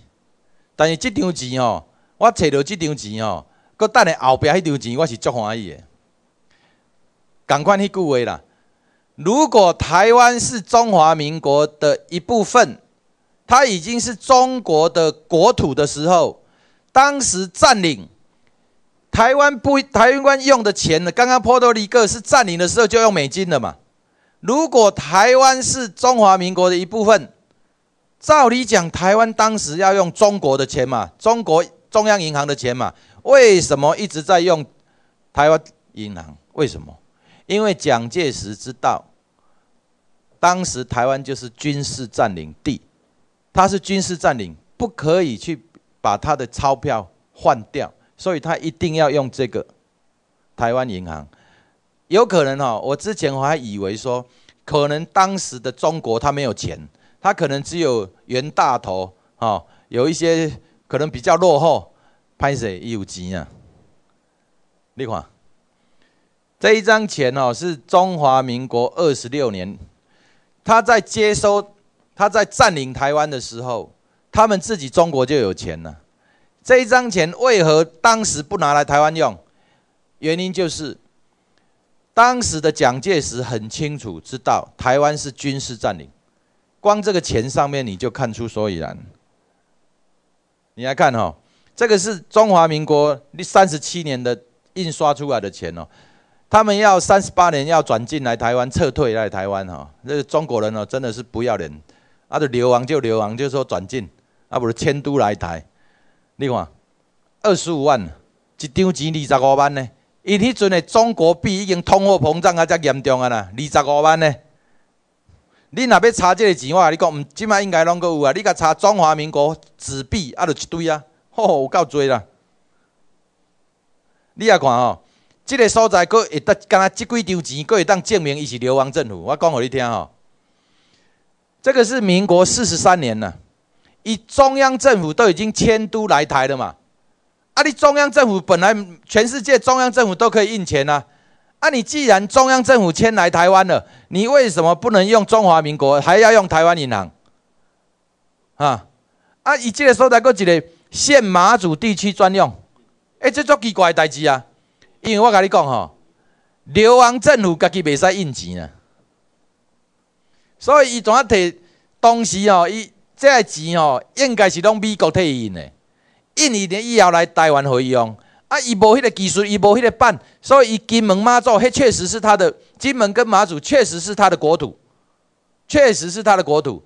[SPEAKER 1] 但是即张钱哦，我找到即张钱哦，佫等下后壁迄张钱我是足欢喜的。同款迄句话啦，如果台湾是中华民国的一部分，它已经是中国的国土的时候，当时占领台湾不？台湾用的钱，刚刚波多黎各是占领的时候就用美金了嘛。如果台湾是中华民国的一部分。照理讲，台湾当时要用中国的钱嘛，中国中央银行的钱嘛，为什么一直在用台湾银行？为什么？因为蒋介石知道，当时台湾就是军事占领地，他是军事占领，不可以去把他的钞票换掉，所以他一定要用这个台湾银行。有可能哈，我之前我还以为说，可能当时的中国他没有钱。他可能只有袁大头，哦，有一些可能比较落后，拍谁有钱啊？你款这一张钱哦，是中华民国二十六年，他在接收、他在占领台湾的时候，他们自己中国就有钱了。这一张钱为何当时不拿来台湾用？原因就是当时的蒋介石很清楚知道，台湾是军事占领。光这个钱上面你就看出所以然。你来看哈，这个是中华民国三十七年的印刷出来的钱哦。他们要三十八年要转进来台湾，撤退来台湾哈。那中国人哦，真的是不要脸，他的流亡就流亡，就说转进，啊，不如迁都来台。你看，二十五万，一张钱二十五万呢。因那阵的中国币已经通货膨胀啊，较严重啊啦，二十五万呢。你若要查这个钱，我甲你讲，即摆应该拢都有啊。你甲查中华民国纸币，啊，就一堆啊，吼，有够多啦。你啊看吼，这个所在佫会当，敢若即几张钱佫会当证明伊是流亡政府。我讲互你听吼，这个是民国四十三年啦，伊中央政府都已经迁都来台了嘛。啊，你中央政府本来全世界中央政府都可以印钱呐。那你既然中央政府迁来台湾了，你为什么不能用中华民国，还要用台湾银行？啊啊！伊即个所在搁一个县马祖地区专用，哎，这足奇怪代志啊！因为我甲你讲吼，流亡政府家己袂使印钱啊，所以伊怎啊提当时吼？伊这钱吼，应该是拢美国替印的，印伊咧以后来台湾回用。啊！伊波迄个技术，伊波迄个办，所以伊金门马祖，迄确实是他的金门跟马祖，确实是他的国土，确实是他的国土。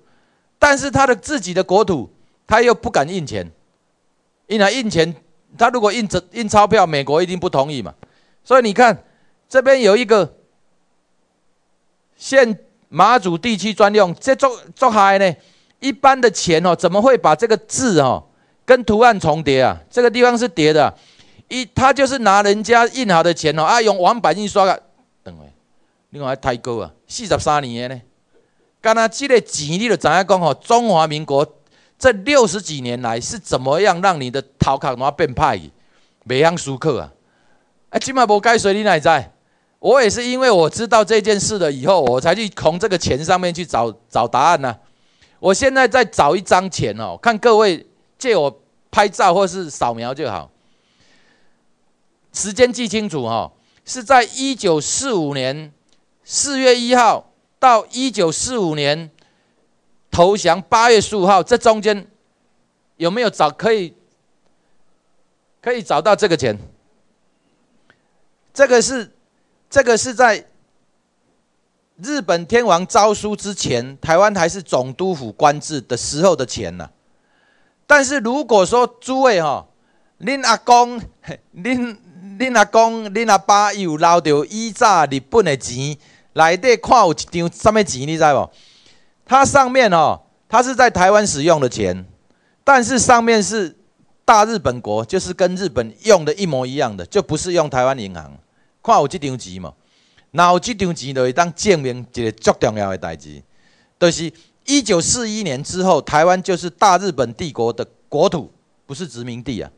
[SPEAKER 1] 但是他的自己的国土，他又不敢印钱，因为印钱，他如果印纸印钞票，美国一定不同意嘛。所以你看这边有一个“现马祖地区专用”，这做做海呢。一般的钱哦，怎么会把这个字哦跟图案重叠啊？这个地方是叠的。一，他就是拿人家印好的钱哦，啊，用网版印刷的，等会，对？另外，太高啊，四十三年呢。干那这个钱就知样讲哦？中华民国这六十几年来是怎么样让你的淘卡拿变派？未亨舒克啊！啊今马博该谁你哪？在我也是因为我知道这件事了以后，我才去从这个钱上面去找找答案呢。我现在在找一张钱哦，看各位借我拍照或是扫描就好。时间记清楚哈，是在一九四五年四月一号到一九四五年投降八月十五号这中间，有没有找可以可以找到这个钱？这个是这个是在日本天皇诏书之前，台湾还是总督府官制的时候的钱呢？但是如果说诸位哈，您阿公您。恁阿公、恁阿爸有捞着以早日本的钱，内底看有一张啥物钱，你知无？它上面哦，它是在台湾使用的钱，但是上面是大日本国，就是跟日本用的一模一样的，就不是用台湾银行。看有这张钱嘛？那有这张钱就会当证明一个足重要的代志，就是一九四一年之后，台湾就是大日本帝国的国土，不是殖民地啊。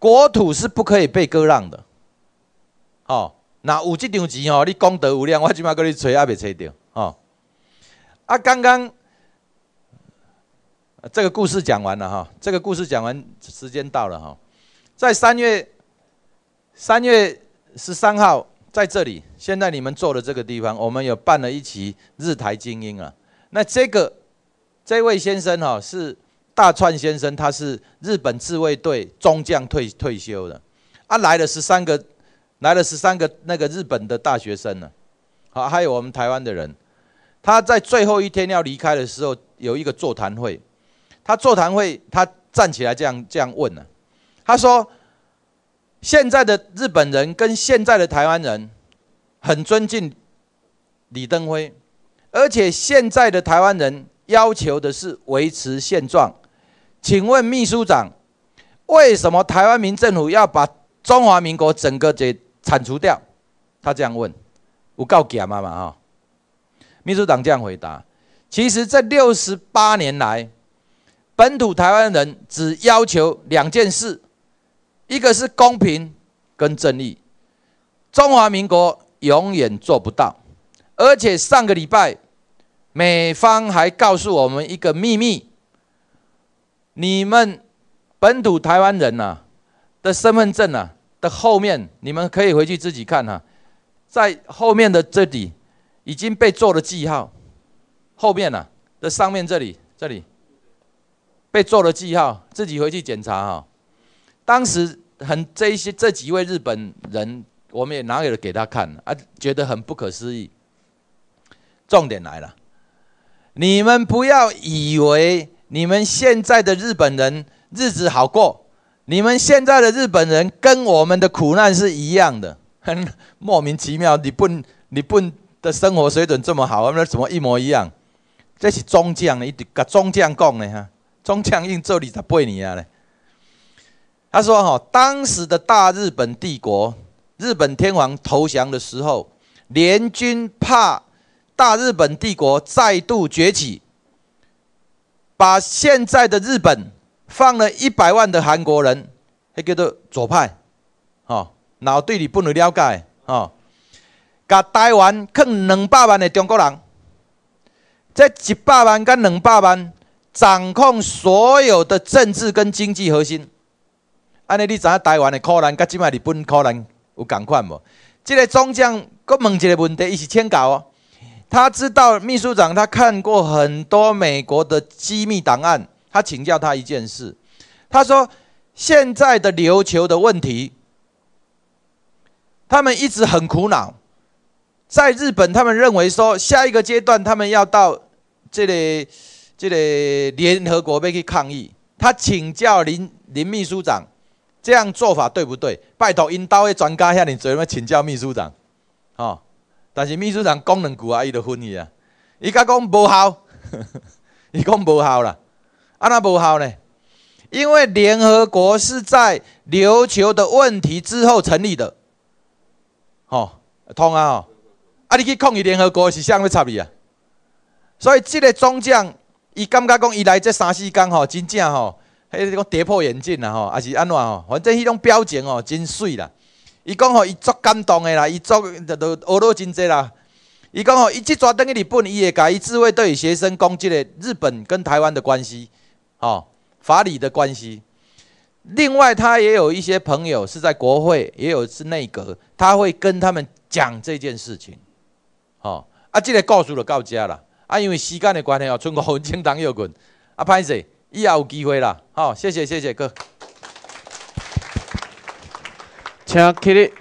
[SPEAKER 1] 国土是不可以被割让的，哦，那有这张钱哦，你功德无量，我起码跟你找也别找到，哈，啊，刚刚这个故事讲完了哈，这个故事讲完时间到了哈，在三月三月十三号在这里，现在你们坐的这个地方，我们有办了一期日台精英啊，那这个这位先生哈是。大川先生，他是日本自卫队中将退退休的，啊，来了十三个，来了十三个那个日本的大学生呢，好，还有我们台湾的人，他在最后一天要离开的时候，有一个座谈会，他座谈会，他站起来这样这样问呢，他说：现在的日本人跟现在的台湾人很尊敬李登辉，而且现在的台湾人要求的是维持现状。请问秘书长，为什么台湾民政府要把中华民国整个给铲除掉？他这样问，我告假妈妈哈。秘书长这样回答：其实这六十八年来，本土台湾人只要求两件事，一个是公平跟正义，中华民国永远做不到。而且上个礼拜，美方还告诉我们一个秘密。你们本土台湾人呐的身份证呐的后面，你们可以回去自己看哈，在后面的这里已经被做了记号，后面啊、的上面这里这里被做了记号，自己回去检查哈。当时很这一些这几位日本人，我们也拿给了给他看啊，觉得很不可思议。重点来了，你们不要以为。你们现在的日本人日子好过，你们现在的日本人跟我们的苦难是一样的，很莫名其妙。你不，你不的生活水准这么好，们怎么一模一样？这是中将呢，一个中将讲呢哈，中将应这里才背你啊嘞。他说哈，当时的大日本帝国，日本天皇投降的时候，联军怕大日本帝国再度崛起。把现在的日本放了一百万的韩国人，还叫做左派，哦，脑对日不能了解，哦，把台湾坑两百万的中国人，这一百万跟两百万掌控所有的政治跟经济核心，安尼你知台湾的可能跟即卖日本可能有共款无？这个中将佫问一个问题，伊是欠搞哦。他知道秘书长，他看过很多美国的机密档案。他请教他一件事，他说现在的琉球的问题，他们一直很苦恼。在日本，他们认为说下一个阶段，他们要到这里，这里联合国边去抗议。他请教林林秘书长，这样做法对不对？拜托，英刀的专家向你这边请教秘书长，哦。但是秘书长讲两句啊，伊就昏去啊。伊甲讲无效，伊讲无效啦。安那无效呢？因为联合国是在琉球的问题之后成立的。吼，通啊吼。啊，你去控伊联合国是向尾插你啊。所以即个中将，伊感觉讲，伊来这三四天吼，真正吼，嘿，这个跌破眼镜啦吼，还是安怎吼？反正迄种表情哦，真水啦。伊讲吼，伊足感动的啦，伊足都耳真济啦。伊讲吼，即逝等于日本，伊会甲伊自卫对学生讲即个日本跟台湾的关系，吼，法理的关系。另外，他也有一些朋友是在国会，也有是内阁，他会跟他们讲这件事情，吼。啊，即个告诉了到遮了。啊，因为时间的关系哦，剩五分钟，党又滚。啊，潘 Sir，以后有机会啦，好，谢谢谢谢哥。 제아키리